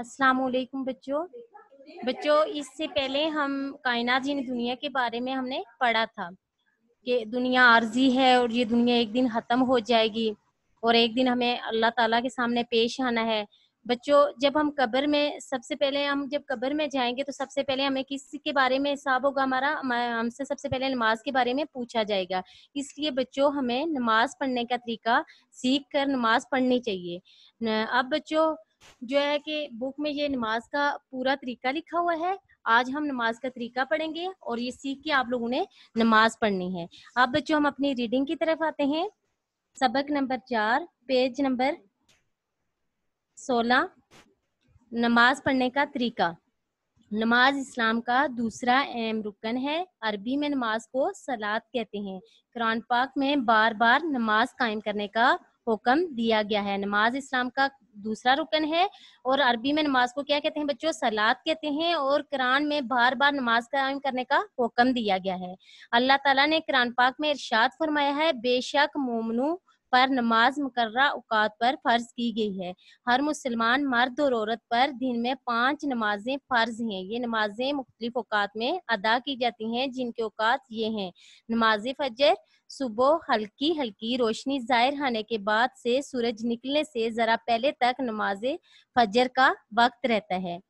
अस्सलाम बच्चों बच्चों इससे पहले हम कायनात यानी दुनिया के बारे में हमने पढ़ा था कि दुनिया आर्जी है और ये दुनिया एक दिन ख़त्म हो जाएगी और एक दिन हमें अल्लाह ताला के सामने पेश आना है बच्चों जब हम कब्र में सबसे पहले हम जब कब्र में जाएंगे तो सबसे पहले हमें किस के बारे में हिसाब होगा हमारा हमसे सबसे पहले नमाज के बारे में पूछा जाएगा इसलिए बच्चों हमें नमाज पढ़ने का तरीका सीख कर नमाज पढ़नी चाहिए अब बच्चों जो है कि बुक में ये नमाज का पूरा तरीका लिखा हुआ है आज हम नमाज का तरीका पढ़ेंगे और ये सीख के आप लोगों ने नमाज पढ़नी है अब बच्चों हम अपनी रीडिंग की तरफ आते हैं सबक नंबर चार पेज नंबर सोलह नमाज पढ़ने का तरीका नमाज इस्लाम का दूसरा अहम रुकन है अरबी में नमाज को सलाद कहते हैं कुरान पाक में बार बार नमाज कायम करने का हुक्म दिया गया है नमाज इस्लाम का दूसरा रुकन है और अरबी में नमाज को क्या कहते हैं बच्चों सलाद कहते हैं और कुरान में बार बार नमाज कायम करने का हुक्म दिया गया है अल्लाह ताला ने कुरान पाक में इरशाद फरमाया है बेशक मोमनू पर नमाज मुकर्रा अवकात पर फ़र्ज की गई है हर मुसलमान मर्द और औरत पर दिन में पांच नमाजें फ़र्ज हैं ये नमाजें मुख्तलिफ अवकात में अदा की जाती हैं जिनके औकात ये हैं नमाज फजर सुबह हल्की हल्की रोशनी ज़ाहिर होने के बाद से सूरज निकलने से ज़रा पहले तक नमाज फजर का वक्त रहता है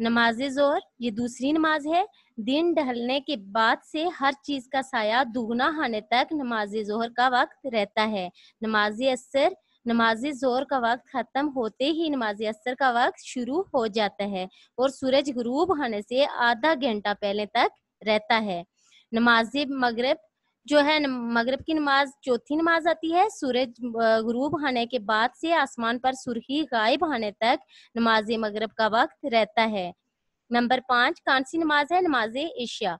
नमाज जोर ये दूसरी नमाज है दिन ढलने के बाद से हर चीज का साया दुगना होने तक नमाज जोहर का वक्त रहता है नमाज असर नमाज जोर का वक्त ख़त्म होते ही नमाज असर का वक्त शुरू हो जाता है और सूरज गरूब होने से आधा घंटा पहले तक रहता है नमाज मगरब जो है मगरब की नमाज चौथी नमाज आती है सूरज गुरूब आने के बाद से आसमान पर सुर्खी गायब आने तक नमाज मगरब का वक्त रहता है नंबर पांच कौन सी नमाज है नमाज एशिया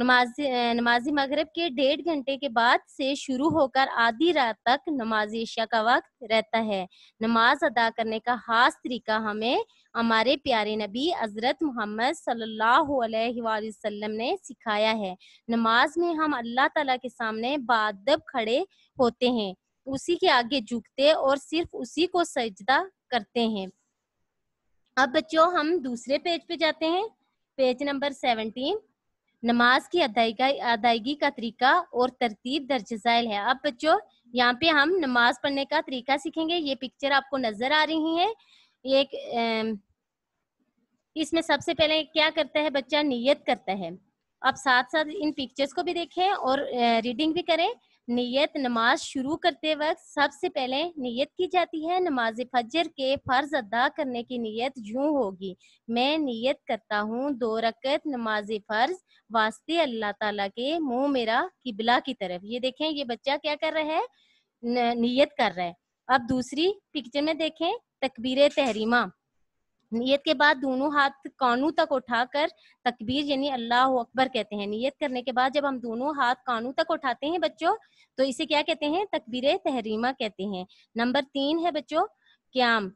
नमाजी नमाजी मगरब के डेढ़ घंटे के बाद से शुरू होकर आधी रात तक नमाज ईशा का वक्त रहता है नमाज अदा करने का खास तरीका हमें हमारे प्यारे नबी हज़रत मोहम्मद सल्लल्लाहु अलैहि वसल्लम ने सिखाया है नमाज में हम अल्लाह ताला के सामने बादब खड़े होते हैं उसी के आगे झुकते और सिर्फ उसी को सजदा करते हैं अब बच्चों हम दूसरे पेज पे जाते हैं पेज नंबर सेवनटीन नमाज की अदायगी अदायगी का तरीका और तरतीब दर्ज झैल है अब बच्चों यहाँ पे हम नमाज पढ़ने का तरीका सीखेंगे ये पिक्चर आपको नजर आ रही है एक इसमें सबसे पहले क्या करता है बच्चा नियत करता है आप साथ साथ इन पिक्चर्स को भी देखें और रीडिंग भी करें नियत नमाज शुरू करते वक्त सबसे पहले नियत की जाती है नमाज फजर के फ़र्ज अदा करने की नियत यूँ होगी मैं नियत करता हूँ दो रकत नमाज फ़र्ज वास्ते अल्लाह ताला के मुंह मेरा किबला की तरफ ये देखें ये बच्चा क्या कर रहा है नियत कर रहा है अब दूसरी पिक्चर में देखें तकबीर तहरीमा नियत के बाद दोनों हाथ कानू तक उठाकर तकबीर यानी अल्लाह अकबर कहते हैं नियत करने के बाद जब हम दोनों हाथ कानू तक उठाते हैं बच्चों तो इसे क्या कहते हैं तकबीर तहरीमा कहते हैं नंबर तीन है बच्चों क्याम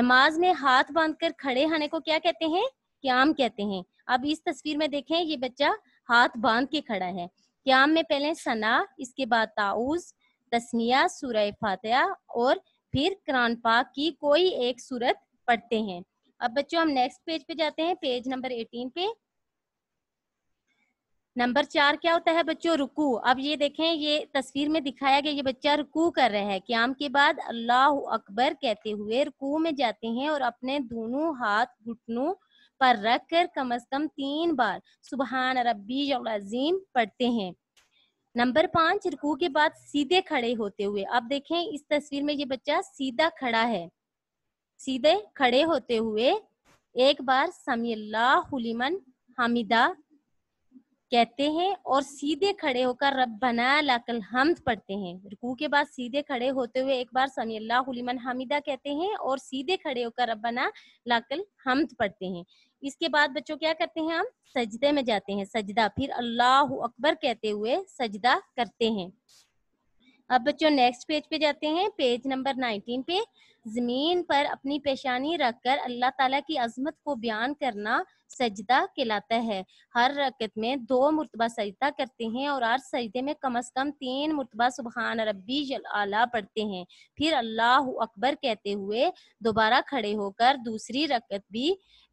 नमाज में हाथ बांधकर खड़े होने को क्या कहते हैं क्याम कहते हैं अब इस तस्वीर में देखें ये बच्चा हाथ बांध के खड़ा है क्याम में पहले सना इसके बाद ताउज तस्मिया सूरह फातहा और फिर क्रान पाक की कोई एक सूरत पढ़ते हैं अब बच्चों हम नेक्स्ट पेज पे जाते हैं पेज नंबर एटीन पे नंबर चार क्या होता है बच्चों रुकू अब ये देखें ये तस्वीर में दिखाया गया ये बच्चा रुकू कर रहा है क्याम के बाद अल्लाह अकबर कहते हुए रुकू में जाते हैं और अपने दोनों हाथ घुटनों पर रख कर कम अज कम तीन बार सुबहान रबी अजीम पढ़ते हैं नंबर पांच रुकू के बाद सीधे खड़े होते हुए अब देखें इस तस्वीर में ये बच्चा सीधा खड़ा है सीधे खड़े होते हुए एक बार समीमन हामिदा कहते हैं और सीधे खड़े होकर रब बना लाकल हमद पढ़ते हैं रुकू के बाद सीधे खड़े होते हुए एक बार समील्लामन हामिदा कहते हैं और सीधे खड़े होकर रब बना लाकल हमद पढ़ते हैं इसके बाद बच्चों क्या करते हैं हम सजदे में जाते हैं सजदा फिर अल्लाह अकबर कहते हुए सजदा करते हैं अब बच्चों नेक्स्ट पेज पे जाते हैं पेज नंबर नाइनटीन पे ज़मीन पर अपनी पेशानी रखकर अल्लाह ताला की अजमत को बयान करना सजदा कहलाता है हर रकत में दो मरतबा सजदा करते हैं और हर सजदे में कम अज़ कम तीन मरतबा सुबहान रबी आला पढ़ते हैं फिर अल्लाह अकबर कहते हुए दोबारा खड़े होकर दूसरी रकत भी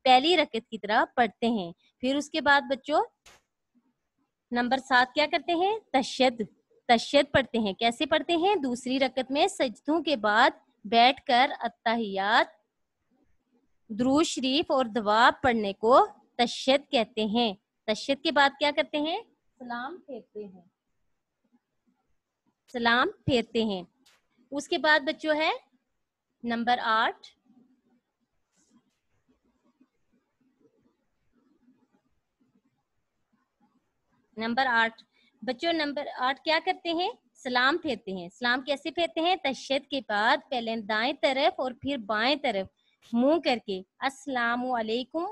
पहली रकत की तरह पढ़ते हैं फिर उसके बाद बच्चों नंबर सात क्या करते हैं तशद तशद पढ़ते हैं कैसे पढ़ते हैं दूसरी रकत में सजदों के बाद बैठकर अतहियात द्रू शरीफ और दवाब पढ़ने को तशद कहते हैं तशद के बाद क्या करते हैं सलाम फेरते हैं सलाम फेरते हैं उसके बाद बच्चों है नंबर आठ नंबर आठ बच्चों नंबर आठ क्या करते हैं सलाम फेरते हैं सलाम कैसे फेरते हैं तशद के बाद पहले दाएं तरफ और फिर बाएं तरफ मुंह करके अस्सलाम वालेकुम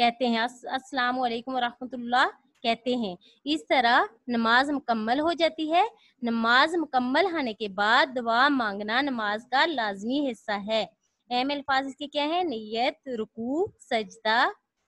कहते हैं अस्सलाम वालेकुम वरहमतुल्लाह कहते हैं इस तरह नमाज मुकम्मल हो जाती है नमाज मुकम्मल होने के बाद दुआ मांगना नमाज का लाजमी हिस्सा है अहम अल्फाज इसके क्या है नीयत रुकू सजदा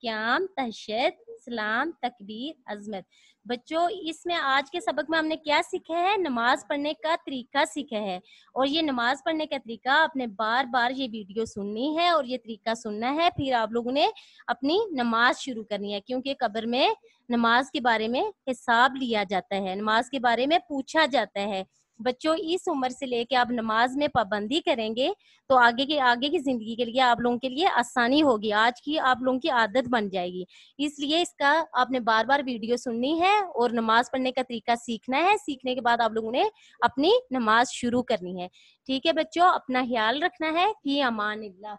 क्याम तहशत सलाम तकबीर अजमत बच्चों इसमें आज के सबक में हमने क्या सीखा है नमाज पढ़ने का तरीका सीखा है और ये नमाज पढ़ने का तरीका आपने बार बार ये वीडियो सुननी है और ये तरीका सुनना है फिर आप लोगों ने अपनी नमाज शुरू करनी है क्योंकि कब्र में नमाज के बारे में हिसाब लिया जाता है नमाज के बारे में पूछा जाता है बच्चों इस उम्र से लेके आप नमाज में पाबंदी करेंगे तो आगे के आगे की जिंदगी के लिए आप लोगों के लिए आसानी होगी आज की आप लोगों की आदत बन जाएगी इसलिए इसका आपने बार बार वीडियो सुननी है और नमाज पढ़ने का तरीका सीखना है सीखने के बाद आप लोगों ने अपनी नमाज शुरू करनी है ठीक है बच्चों अपना ख्याल रखना है कि अमान अल्लाह